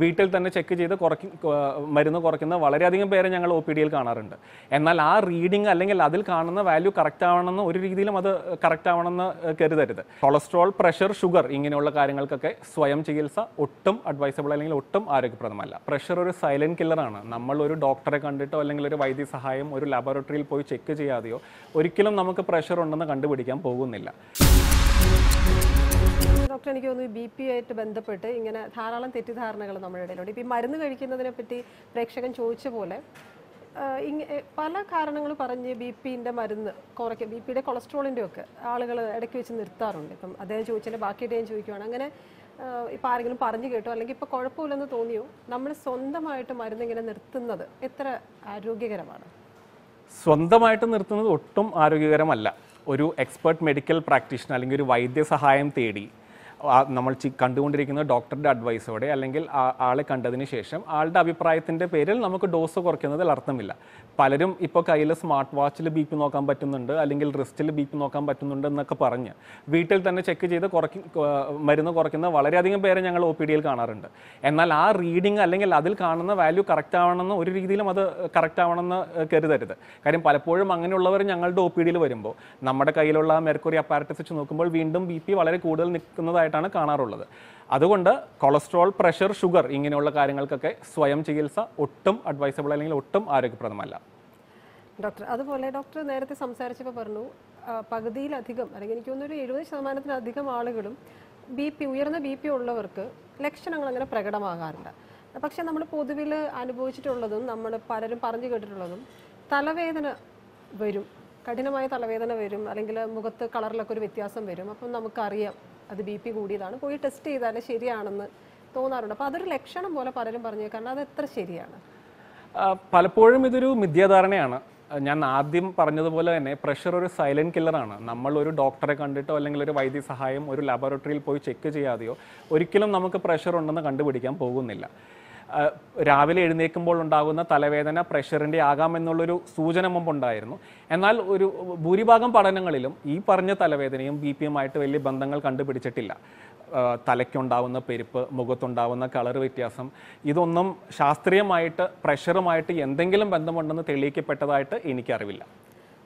വീട്ടിൽ തന്നെ ചെക്ക് ചെയ്ത് കുറയ്ക്കും മരുന്ന് കുറയ്ക്കുന്ന വളരെയധികം പേരെ ഞങ്ങൾ ഒ പി ഡിയിൽ കാണാറുണ്ട് എന്നാൽ ആ റീഡിങ് അല്ലെങ്കിൽ അതിൽ കാണുന്ന വാല്യൂ കറക്റ്റ് ആവണമെന്ന് ഒരു രീതിയിലും അത് കറക്റ്റ് ആവണമെന്ന് കരുതരുത് കൊളസ്ട്രോൾ പ്രഷർ ഷുഗർ ഇങ്ങനെയുള്ള കാര്യങ്ങൾക്കൊക്കെ സ്വയം ചികിത്സ ഒട്ടും അഡ്വൈസബിൾ അല്ലെങ്കിൽ ഒട്ടും ആരോഗ്യപ്രദമല്ല പ്രഷർ ഒരു സൈലൻറ്റ് കില്ലറാണ് നമ്മൾ ഒരു ഡോക്ടറെ കണ്ടിട്ടോ അല്ലെങ്കിൽ ഒരു വൈദ്യസഹായം ഒരു ലബോറട്ടറിയിൽ പോയി ചെക്ക് ചെയ്യാതെയോ ഒരിക്കലും നമുക്ക് പ്രഷർ ഉണ്ടെന്ന് കണ്ടുപിടിക്കാൻ പോകുന്നില്ല ഡോക്ടർ എനിക്ക് തോന്നുന്നു ബി പി ആയിട്ട് ബന്ധപ്പെട്ട് ഇങ്ങനെ ധാരാളം തെറ്റിദ്ധാരണകൾ നമ്മുടെ ഇടയിലുണ്ട് ഇപ്പം മരുന്ന് കഴിക്കുന്നതിനെ പറ്റി പ്രേക്ഷകൻ ചോദിച്ച പോലെ പല കാരണങ്ങൾ പറഞ്ഞ് ബി പിൻ്റെ മരുന്ന് കുറയ്ക്കുക ബി പിയുടെ കൊളസ്ട്രോളിൻ്റെ ഒക്കെ ആളുകൾ ഇടയ്ക്ക് വെച്ച് നിർത്താറുണ്ട് ഇപ്പം അദ്ദേഹം ചോദിച്ചതിൻ്റെ ബാക്കി ഞാൻ ചോദിക്കുവാണ് അങ്ങനെ ഇപ്പം ആരെങ്കിലും പറഞ്ഞു കേട്ടോ അല്ലെങ്കിൽ ഇപ്പോൾ കുഴപ്പമില്ലെന്ന് തോന്നിയോ നമ്മൾ സ്വന്തമായിട്ട് മരുന്ന് ഇങ്ങനെ നിർത്തുന്നത് എത്ര ആരോഗ്യകരമാണ് സ്വന്തമായിട്ട് നിർത്തുന്നത് ഒട്ടും ആരോഗ്യകരമല്ല ഒരു എക്സ്പേർട്ട് മെഡിക്കൽ പ്രാക്ടീഷണർ അല്ലെങ്കിൽ ഒരു വൈദ്യസഹായം തേടി നമ്മൾ കണ്ടുകൊണ്ടിരിക്കുന്ന ഡോക്ടറുടെ അഡ്വൈസോടെ അല്ലെങ്കിൽ ആളെ കണ്ടതിന് ശേഷം ആളുടെ അഭിപ്രായത്തിൻ്റെ പേരിൽ നമുക്ക് ഡോസ് കുറയ്ക്കുന്നതിൽ അർത്ഥമില്ല പലരും ഇപ്പോൾ കയ്യിൽ സ്മാർട്ട് വാച്ചിൽ ബി പി നോക്കാൻ പറ്റുന്നുണ്ട് അല്ലെങ്കിൽ റിസ്റ്റിൽ ബി പി നോക്കാൻ പറ്റുന്നുണ്ട് എന്നൊക്കെ പറഞ്ഞ് വീട്ടിൽ തന്നെ ചെക്ക് ചെയ്ത് കുറയ്ക്ക് മരുന്ന് കുറയ്ക്കുന്ന വളരെയധികം പേരെ ഞങ്ങൾ ഒ പി ഡിയിൽ കാണാറുണ്ട് എന്നാൽ ആ റീഡിങ് അല്ലെങ്കിൽ അതിൽ കാണുന്ന വാല്യൂ കറക്റ്റ് ആവണമെന്ന് ഒരു രീതിയിലും അത് കറക്റ്റ് ആവണമെന്ന് കരുതരുത് കാര്യം പലപ്പോഴും അങ്ങനെയുള്ളവർ ഞങ്ങളുടെ ഒ പി ഡിയിൽ വരുമ്പോൾ നമ്മുടെ കയ്യിലുള്ള മെർക്കുറി അപ്പാരറ്റസ് വെച്ച് നോക്കുമ്പോൾ വീണ്ടും ബി പി വളരെ കൂടുതൽ നിൽക്കുന്നതായിട്ട് ആയിട്ടാണ് കാണാറുള്ളത് അതുകൊണ്ട് കൊളസ്ട്രോൾ പ്രഷർ ഷുഗർ ഇങ്ങനെയുള്ള കാര്യങ്ങൾക്കൊക്കെ സ്വയം ചികിത്സ ഒട്ടും അഡ്വൈസബിൾ അല്ലെങ്കിൽ ഒട്ടും ആരോഗ്യപ്രദമല്ല ഡോക്ടർ അതുപോലെ ഡോക്ടർ നേരത്തെ സംസാരിച്ചപ്പോൾ പറഞ്ഞു പകുതിയിലധികം അല്ലെങ്കിൽ എനിക്ക് തോന്നുന്നു ഒരു എഴുപത് ശതമാനത്തിലധികം ആളുകളും ബി പി ഉയർന്ന ബി പി ഉള്ളവർക്ക് ലക്ഷണങ്ങൾ അങ്ങനെ പ്രകടമാകാറില്ല പക്ഷെ നമ്മൾ പൊതുവിൽ അനുഭവിച്ചിട്ടുള്ളതും നമ്മൾ പലരും പറഞ്ഞു കേട്ടിട്ടുള്ളതും തലവേദന വരും കഠിനമായ തലവേദന വരും അല്ലെങ്കിൽ മുഖത്ത് കളറിലൊക്കെ ഒരു വ്യത്യാസം വരും അപ്പം നമുക്കറിയാം അത് ബി പി കൂടിയതാണ് പോയി ടെസ്റ്റ് ചെയ്താൽ ശരിയാണെന്ന് തോന്നാറുണ്ട് അപ്പോൾ അതൊരു ലക്ഷണം പോലെ പലരും പറഞ്ഞു കാരണം അത് എത്ര ശരിയാണ് പലപ്പോഴും ഇതൊരു മിഥ്യാധാരണയാണ് ഞാൻ ആദ്യം പറഞ്ഞതുപോലെ തന്നെ പ്രഷർ ഒരു സൈലന്റ് കില്ലറാണ് നമ്മൾ ഒരു ഡോക്ടറെ കണ്ടിട്ടോ അല്ലെങ്കിൽ ഒരു വൈദ്യസഹായം ഒരു ലബോറട്ടറിയിൽ പോയി ചെക്ക് ചെയ്യാതെയോ ഒരിക്കലും നമുക്ക് പ്രഷർ ഉണ്ടെന്ന് കണ്ടുപിടിക്കാൻ പോകുന്നില്ല രാവിലെ എഴുന്നേൽക്കുമ്പോൾ ഉണ്ടാകുന്ന തലവേദന പ്രഷറിൻ്റെ ആകാം എന്നുള്ളൊരു സൂചന ഉണ്ടായിരുന്നു എന്നാൽ ഒരു ഭൂരിഭാഗം പഠനങ്ങളിലും ഈ പറഞ്ഞ തലവേദനയും ബി പിയുമായിട്ട് വലിയ ബന്ധങ്ങൾ കണ്ടുപിടിച്ചിട്ടില്ല തലയ്ക്കുണ്ടാവുന്ന പെരുപ്പ് മുഖത്തുണ്ടാവുന്ന കളർ വ്യത്യാസം ഇതൊന്നും ശാസ്ത്രീയമായിട്ട് പ്രഷറുമായിട്ട് എന്തെങ്കിലും ബന്ധമുണ്ടെന്ന് തെളിയിക്കപ്പെട്ടതായിട്ട് എനിക്കറിവില്ല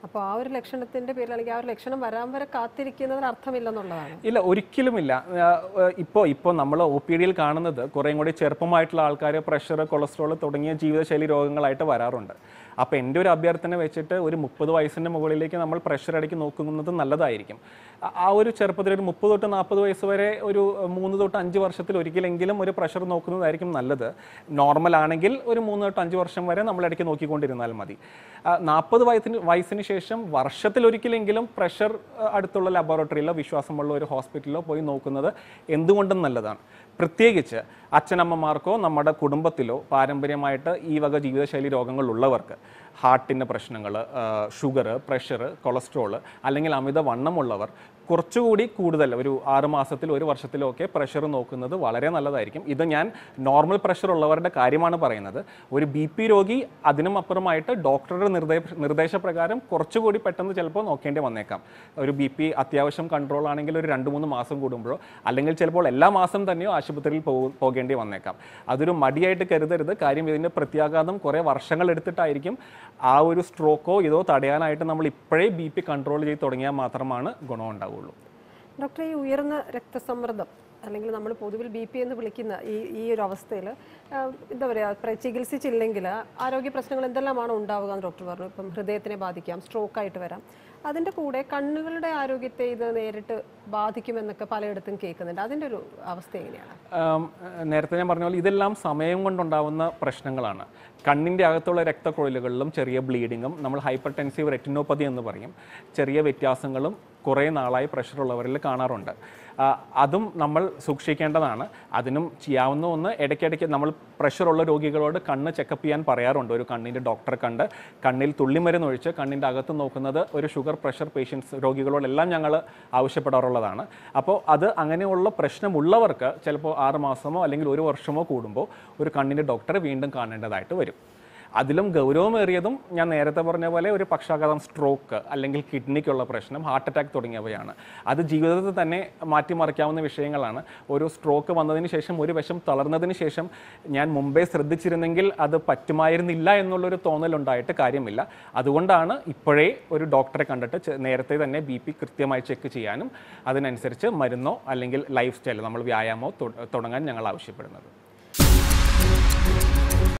അപ്പോൾ ആ ഒരു ലക്ഷണത്തിന്റെ പേരിൽ അല്ലെങ്കിൽ ആ ഒരു ലക്ഷണം വരാൻ വരെ കാത്തിരിക്കുന്നതിന് അർത്ഥമില്ലെന്നുള്ളതാണ് ഇല്ല ഒരിക്കലുമില്ല ഇപ്പോൾ ഇപ്പോൾ നമ്മൾ ഒ പി ഡിയിൽ കാണുന്നത് കുറേ കൂടി ചെറുപ്പമായിട്ടുള്ള ആൾക്കാർ പ്രഷർ കൊളസ്ട്രോൾ തുടങ്ങിയ ജീവിതശൈലി രോഗങ്ങളായിട്ട് വരാറുണ്ട് അപ്പോൾ എൻ്റെ ഒരു അഭ്യർത്ഥന വെച്ചിട്ട് ഒരു മുപ്പത് വയസ്സിൻ്റെ മുകളിലേക്ക് നമ്മൾ പ്രഷർ അടിക്ക് നോക്കുന്നത് നല്ലതായിരിക്കും ആ ഒരു ചെറുപ്പത്തിൽ ഒരു മുപ്പത് തൊട്ട് നാൽപ്പത് വയസ്സ് വരെ ഒരു മൂന്ന് തൊട്ട് അഞ്ച് വർഷത്തിൽ ഒരിക്കലെങ്കിലും ഒരു പ്രഷർ നോക്കുന്നതായിരിക്കും നല്ലത് നോർമൽ ആണെങ്കിൽ ഒരു മൂന്ന് തൊട്ട് അഞ്ച് വർഷം വരെ നമ്മൾ ഇടയ്ക്ക് നോക്കിക്കൊണ്ടിരുന്നാൽ മതി നാൽപ്പത് വയസ്സിന് വയസ്സിന് ശേഷം വർഷത്തിൽ ഒരിക്കലെങ്കിലും പ്രഷർ അടുത്തുള്ള ലബോറട്ടറിയിലോ വിശ്വാസമുള്ള ഒരു ഹോസ്പിറ്റലിലോ പോയി നോക്കുന്നത് എന്തുകൊണ്ടും നല്ലതാണ് പ്രത്യേകിച്ച് അച്ഛനമ്മമാർക്കോ നമ്മുടെ കുടുംബത്തിലോ പാരമ്പര്യമായിട്ട് ഈ വക ജീവിതശൈലി രോഗങ്ങളുള്ളവർക്ക് ഹാർട്ടിൻ്റെ പ്രശ്നങ്ങൾ ഷുഗർ പ്രഷർ കൊളസ്ട്രോൾ അല്ലെങ്കിൽ അമിത വണ്ണമുള്ളവർ കുറച്ചുകൂടി കൂടുതൽ ഒരു ആറുമാസത്തിൽ ഒരു വർഷത്തിലോ ഒക്കെ പ്രഷർ നോക്കുന്നത് വളരെ നല്ലതായിരിക്കും ഇത് ഞാൻ നോർമൽ പ്രഷർ ഉള്ളവരുടെ കാര്യമാണ് പറയുന്നത് ഒരു ബി പി രോഗി അതിനും അപ്പുറമായിട്ട് ഡോക്ടറുടെ നിർദ്ദേശ നിർദ്ദേശപ്രകാരം കുറച്ചുകൂടി പെട്ടെന്ന് ചിലപ്പോൾ നോക്കേണ്ടി വന്നേക്കാം ഒരു ബി പി അത്യാവശ്യം കൺട്രോൾ ആണെങ്കിൽ ഒരു രണ്ട് മൂന്ന് മാസം കൂടുമ്പോഴോ അല്ലെങ്കിൽ ചിലപ്പോൾ എല്ലാ മാസം തന്നെയോ ആശുപത്രിയിൽ പോകേണ്ടി വന്നേക്കാം അതൊരു മടിയായിട്ട് കരുതരുത് കാര്യം ഇതിൻ്റെ പ്രത്യാഘാതം കുറേ വർഷങ്ങൾ എടുത്തിട്ടായിരിക്കും ആ ഒരു സ്ട്രോക്കോ ഇതോ തടയാനായിട്ട് നമ്മൾ ഇപ്പോഴേ ബി പി കൺട്രോൾ ചെയ്ത് തുടങ്ങിയാൽ മാത്രമാണ് ഗുണം ഉണ്ടാവുള്ളൂ ഡോക്ടർ ഈ ഉയർന്ന രക്തസമ്മർദ്ദം അല്ലെങ്കിൽ നമ്മൾ പൊതുവിൽ ബി പി എന്ന് വിളിക്കുന്ന ഈ ഈ ഒരു അവസ്ഥയിൽ എന്താ പറയുക ചികിത്സിച്ചില്ലെങ്കിൽ ആരോഗ്യ പ്രശ്നങ്ങൾ എന്തെല്ലാമാണ് ഉണ്ടാവുക എന്ന് ഡോക്ടർ പറഞ്ഞു ഇപ്പം ഹൃദയത്തിനെ ബാധിക്കാം സ്ട്രോക്കായിട്ട് വരാം അതിൻ്റെ കൂടെ കണ്ണുകളുടെ ആരോഗ്യത്തെ ഇത് നേരിട്ട് ബാധിക്കുമെന്നൊക്കെ പലയിടത്തും കേൾക്കുന്നുണ്ട് അതിൻ്റെ ഒരു അവസ്ഥ എങ്ങനെയാണ് നേരത്തെ ഞാൻ പറഞ്ഞ പോലെ ഇതെല്ലാം സമയം കൊണ്ടുണ്ടാവുന്ന പ്രശ്നങ്ങളാണ് കണ്ണിൻ്റെ അകത്തുള്ള രക്തക്കൊഴലുകളിലും ചെറിയ ബ്ലീഡിങ്ങും നമ്മൾ ഹൈപ്പർ ടെൻസീവ് റെറ്റിനോപ്പതി എന്ന് പറയും ചെറിയ വ്യത്യാസങ്ങളും കുറേ നാളായി പ്രഷറുള്ളവരിൽ കാണാറുണ്ട് അതും നമ്മൾ സൂക്ഷിക്കേണ്ടതാണ് അതിനും ചെയ്യാവുന്ന ഒന്ന് ഇടയ്ക്കിടയ്ക്ക് നമ്മൾ പ്രഷറുള്ള രോഗികളോട് കണ്ണ് ചെക്കപ്പ് ചെയ്യാൻ പറയാറുണ്ട് ഒരു കണ്ണിൻ്റെ ഡോക്ടറെ കണ്ട് കണ്ണിൽ തുള്ളിമരുന്ന് ഒഴിച്ച് കണ്ണിൻ്റെ അകത്ത് നോക്കുന്നത് ഒരു ഷുഗർ പ്രഷർ പേഷ്യൻസ് രോഗികളോടെല്ലാം ഞങ്ങൾ ആവശ്യപ്പെടാറുള്ളതാണ് അപ്പോൾ അത് അങ്ങനെയുള്ള പ്രശ്നമുള്ളവർക്ക് ചിലപ്പോൾ ആറ് മാസമോ അല്ലെങ്കിൽ ഒരു വർഷമോ കൂടുമ്പോൾ ഒരു കണ്ണിൻ്റെ ഡോക്ടറെ വീണ്ടും കാണേണ്ടതായിട്ട് വരും അതിലും ഗൗരവമേറിയതും ഞാൻ നേരത്തെ പറഞ്ഞ പോലെ ഒരു പക്ഷാഘാതം സ്ട്രോക്ക് അല്ലെങ്കിൽ കിഡ്നിക്കുള്ള പ്രശ്നം ഹാർട്ട് അറ്റാക്ക് തുടങ്ങിയവയാണ് അത് ജീവിതത്തിൽ തന്നെ മാറ്റിമറിക്കാവുന്ന വിഷയങ്ങളാണ് ഒരു സ്ട്രോക്ക് വന്നതിന് ശേഷം ഒരു വശം തളർന്നതിന് ശേഷം ഞാൻ മുമ്പേ ശ്രദ്ധിച്ചിരുന്നെങ്കിൽ അത് പറ്റുമായിരുന്നില്ല എന്നുള്ളൊരു തോന്നലുണ്ടായിട്ട് കാര്യമില്ല അതുകൊണ്ടാണ് ഇപ്പോഴേ ഒരു ഡോക്ടറെ കണ്ടിട്ട് നേരത്തെ തന്നെ ബി പി കൃത്യമായി ചെക്ക് ചെയ്യാനും അതിനനുസരിച്ച് മരുന്നോ അല്ലെങ്കിൽ ലൈഫ് സ്റ്റൈൽ നമ്മൾ വ്യായാമോ തുടങ്ങാൻ ഞങ്ങൾ ആവശ്യപ്പെടുന്നത്